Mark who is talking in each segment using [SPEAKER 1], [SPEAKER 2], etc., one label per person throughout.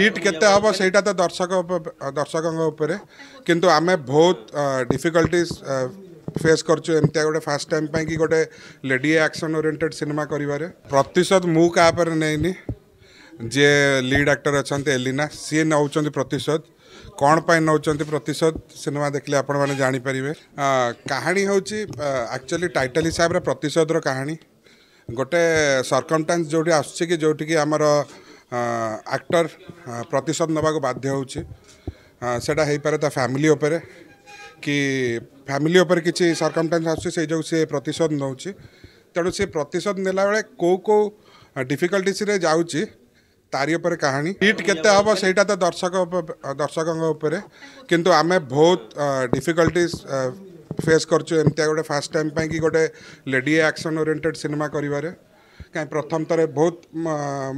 [SPEAKER 1] seat କେତେ ହେବ ସେଇଟା ତ ଦର୍ଶକ ଦର୍ଶକଙ୍କ ଉପରେ କିନ୍ତୁ ଆମେ ବହୁତ ଡିଫିକଲ୍ଟିଜ୍ ଫେସ୍ କରୁଛୁ ଏମିତିଆ ଗୋଟେ ଫାର୍ଷ୍ଟ ଟାଇମ୍ ପାଇଁ କି ଗୋଟେ ଲେଡି ଆକ୍ସନ୍ ଓରିଏଣ୍ଟେଡ୍ ସିନେମା କରିବାରେ ପ୍ରତିଶତ ମୁଁ କାହା ଉପରେ ନେଇନି ଯିଏ ଲିଡ୍ ଆକ୍ଟର ଅଛନ୍ତି ଏଲିନା ସିଏ ନେଉଛନ୍ତି ପ୍ରତିଶତ କ'ଣ ପାଇଁ ନେଉଛନ୍ତି ପ୍ରତିଶତ ସିନେମା ଦେଖିଲେ ଆପଣମାନେ ଜାଣିପାରିବେ କାହାଣୀ ହେଉଛି ଆକ୍ଚୁଆଲି ଟାଇଟଲ୍ ହିସାବରେ ପ୍ରତିଶତର କାହାଣୀ ଗୋଟେ ସର୍କମଟାନ୍ସ ଯେଉଁଠି ଆସୁଛି କି ଯେଉଁଠିକି ଆମର ଆକ୍ଟର ପ୍ରତିଶୋଧ ନେବାକୁ ବାଧ୍ୟ ହେଉଛି ସେଇଟା ହେଇପାରେ ତା ଫ୍ୟାମିଲି ଉପରେ କି ଫ୍ୟାମିଲି ଉପରେ କିଛି ସର୍କମଟାନ୍ସ ଆସୁଛି ସେଇ ଯୋଗୁଁ ସେ ପ୍ରତିଶୋଧ ନେଉଛି ତେଣୁ ସେ ପ୍ରତିଶୋଧ ନେଲାବେଳେ କେଉଁ କେଉଁ ଡିଫିକଲ୍ଟିସରେ ଯାଉଛି ତାରି ଉପରେ କାହାଣୀ ହିଟ୍ କେତେ ହେବ ସେଇଟା ତ ଦର୍ଶକ ଦର୍ଶକଙ୍କ ଉପରେ କିନ୍ତୁ ଆମେ ବହୁତ ଡିଫିକଲ୍ଟିସ୍ ଫେସ୍ କରୁଛୁ ଏମିତିଆ ଗୋଟେ ଫାର୍ଷ୍ଟ ଟାଇମ୍ ପାଇଁ କି ଗୋଟେ ଲେଡି ଆକ୍ସନ୍ ଓରିଏଣ୍ଟେଡ଼ ସିନେମା କରିବାରେ କାହିଁ ପ୍ରଥମ ଥରେ ବହୁତ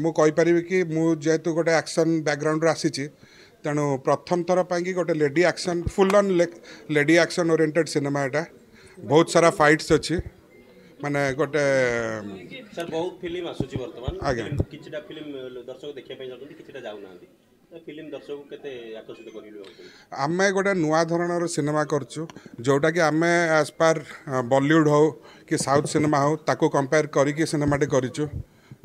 [SPEAKER 1] ମୁଁ କହିପାରିବି କି ମୁଁ ଯେହେତୁ ଗୋଟେ ଆକ୍ସନ୍ ବ୍ୟାକ୍ଗ୍ରାଉଣ୍ଡରୁ ଆସିଛି ତେଣୁ ପ୍ରଥମ ଥର ପାଇଁକି ଗୋଟେ lady action full on lady action oriented cinema ଏଇଟା ବହୁତ ସାରା ଫାଇଟ୍ସ ଅଛି ମାନେ ଗୋଟେ
[SPEAKER 2] ସାର୍ ବହୁତ ଫିଲ୍ମ ଆସୁଛି ବର୍ତ୍ତମାନ କିଛିଟା ଫିଲ୍ମ ଦର୍ଶକ ଦେଖିବା ପାଇଁ ଯାଉଛନ୍ତି କିଛିଟା ଯାଉନାହାନ୍ତି
[SPEAKER 1] ଆମେ ଗୋଟେ ନୂଆ ଧରଣର ସିନେମା କରୁଛୁ ଯେଉଁଟାକି ଆମେ ଆଜ୍ ପାର୍ ବଲିଉଡ଼ ହେଉ କି ସାଉଥ୍ ସିନେମା ହେଉ ତାକୁ କମ୍ପେୟାର କରିକି ସିନେମାଟି କରିଛୁ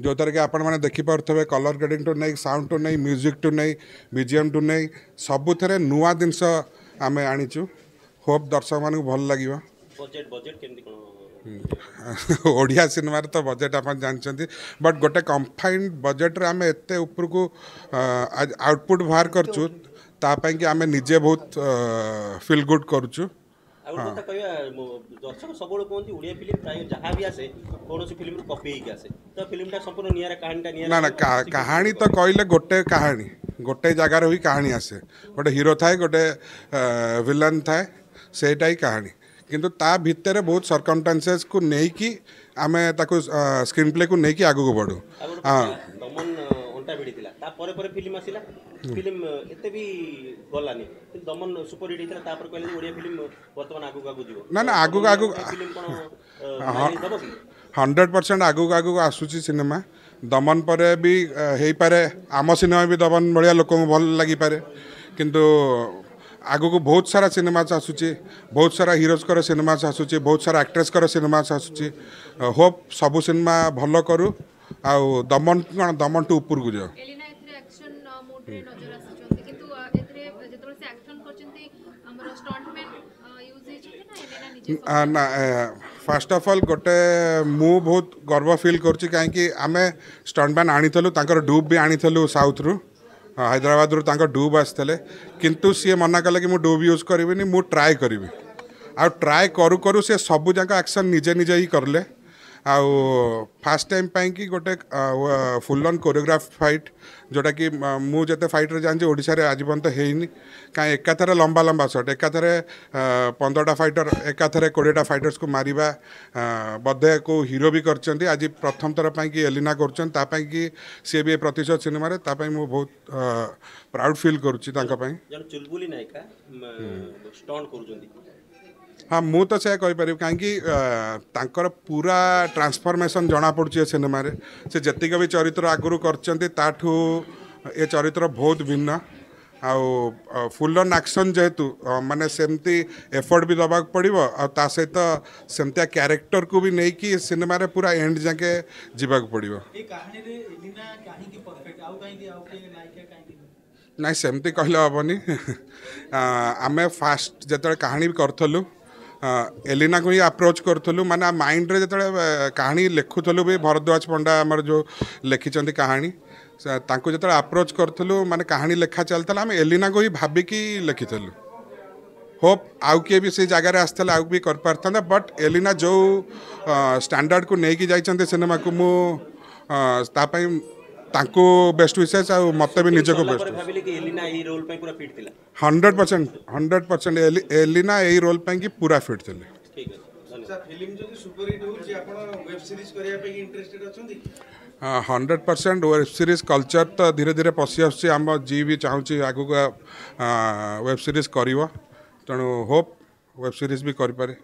[SPEAKER 1] ଯେଉଁଥିରେ କି ଆପଣମାନେ ଦେଖିପାରୁଥିବେ କଲର୍ ଗ୍ରେଡ଼ିଂଠୁ ନେଇ ସାଉଣ୍ଡଠୁ ନେଇ ମ୍ୟୁଜିକ୍ଠୁ ନେଇ ବିଜିଏମ୍ଠୁ ନେଇ ସବୁଥିରେ ନୂଆ ଜିନିଷ ଆମେ ଆଣିଛୁ ହୋପ୍ ଦର୍ଶକମାନଙ୍କୁ ଭଲ ଲାଗିବ
[SPEAKER 2] ବଜେଟ୍ ବଜେଟ୍ କେମିତି କ'ଣ
[SPEAKER 1] ओडिया सिनेमार तो बजेट आप जानते बट गोटे कंफाइंड बजेट्रे आम एत उपरको आउटपुट बाहर करापाई आम निजे बहुत फिल गुड कर कहानी तो कहले गोटे कहानी गोटे जगार ही कहानी आसे गोटे हीरो था गोटे विलन थाए से ही कहानी কিন্তু তা ভিতরে বহুত সারকামটেন্সেস কো নেকি আমি তা কো স্ক্রিন প্লে কো নেকি আগু গ বডু হ্যাঁ
[SPEAKER 2] দমন ওটা ভিড়িলা তা পরে পরে ফিল্ম আসিলা ফিল্ম এত ভি বলানি দমন সুপার রিডি তা পরে কইলি ওড়িয়া ফিল্ম বর্তমান আগু গ গজিব না না আগু গ আগু
[SPEAKER 1] 100% আগু গ আগু আসুচি সিনেমা দমন পরে ভি হেই পারে আম সিনেমা ভি দবন মড়িয়া লোক বল লাগি পারে কিন্তু ଆଗକୁ ବହୁତ ସାରା ସିନେମାସ୍ ଆସୁଛି ବହୁତ ସାରା ହିରୋଜଙ୍କର ସିନେମାସ୍ ଆସୁଛି ବହୁତ ସାରା ଆକ୍ଟ୍ରେସ୍ଙ୍କର ସିନେମାସ୍ ଆସୁଛି ହୋପ୍ ସବୁ ସିନେମା ଭଲ କରୁ ଆଉ ଦମନ କ'ଣ ଦମନ ଟୁ ଉପରକୁ ଯାଉ ନା ফার্স্ট অফ অল গোটে মু বহুত গর্ব ফিল করছি কাইকি আমি স্টন্টম্যান আনিলু তাঁর ডুব বি আনিলু সাউথ্রু हाँ हैदराबाद तांका डूब आसते किंतु सी मना कले कि डूब यूज करी ट्राए करी आ ट्राए करू करू सी सबूक आक्शन निजे निजे ही करले ଆଉ ଫାର୍ଷ୍ଟ ଟାଇମ୍ ପାଇଁକି ଗୋଟେ ଫୁଲ୍ ଅନ୍ କୋରିଓଗ୍ରାଫ୍ ଫାଇଟ୍ ଯେଉଁଟାକି ମୁଁ ଯେତେ ଫାଇଟ୍ରେ ଜାଣିଛି ଓଡ଼ିଶାରେ ଆଜି ପର୍ଯ୍ୟନ୍ତ ହେଇନି କାହିଁ ଏକାଥରେ ଲମ୍ବା ଲମ୍ବା ସଟ୍ ଏକାଥରେ ପନ୍ଦରଟା ଫାଇଟର୍ ଏକାଥରେ କୋଡ଼ିଏଟା ଫାଇଟର୍ସକୁ ମାରିବା ବଧେକୁ ହିରୋ ବି କରିଛନ୍ତି ଆଜି ପ୍ରଥମ ଥର ପାଇଁକି ଏଲିନା କରୁଛନ୍ତି ତା ପାଇଁକି ସିଏ ବି ଏ ପ୍ରତିଶୋଧ ସିନେମାରେ ତା ପାଇଁ ମୁଁ ବହୁତ ପ୍ରାଉଡ଼୍ ଫିଲ୍ କରୁଛି ତାଙ୍କ ପାଇଁ ହଁ ମୁଁ ତ ସେୟା କହିପାରିବି କାହିଁକି ତାଙ୍କର ପୁରା ଟ୍ରାନ୍ସଫର୍ମେସନ୍ ଜଣାପଡ଼ୁଛି ଏ ସିନେମାରେ ସେ ଯେତିକି ବି ଚରିତ୍ର ଆଗରୁ କରିଛନ୍ତି ତାଠୁ ଏ ଚରିତ୍ର ବହୁତ ଭିନ୍ନ ଆଉ ଫୁଲ୍ ଅନ୍ ଆକ୍ସନ୍ ଯେହେତୁ ମାନେ ସେମିତି ଏଫର୍ଟ ବି ଦେବାକୁ ପଡ଼ିବ ଆଉ ତା ସହିତ ସେମିତିଆ କ୍ୟାରେକ୍ଟରକୁ ବି ନେଇକି ସିନେମାରେ ପୁରା ଏଣ୍ଡ ଯାକେ ଯିବାକୁ ପଡ଼ିବ ନାଇଁ ସେମିତି କହିଲେ ହେବନି ଆମେ ଫାଷ୍ଟ ଯେତେବେଳେ କାହାଣୀ ବି କରୁଥିଲୁ हाँ, एलिना को ही आप्रोच करूँ मैंने माइंड में जो कहानी लिखुल भी भरद्वाज पंडा आम जो लिखिं कहानी जो आप्रोच करूँ मैंने कहानी लेखा चलता आम एलिना को ही भाविकी लिखिथलु होप आउ किए भी से जगह आसते आउ भी कर पारिता बट एलिना जो स्टाणार्ड को लेकिन जाने को मुझे ताकू बेस्ट विशेष आ मत भी निज को best hundred percent hundred percent Elina ये रोल पाई पूरा फिट थे hundred percent web series culture तो धीरे धीरे पशि आम जी भी चाहिए आगे वेब सीरीज कर तेणु होप वेब सीरीज भी करें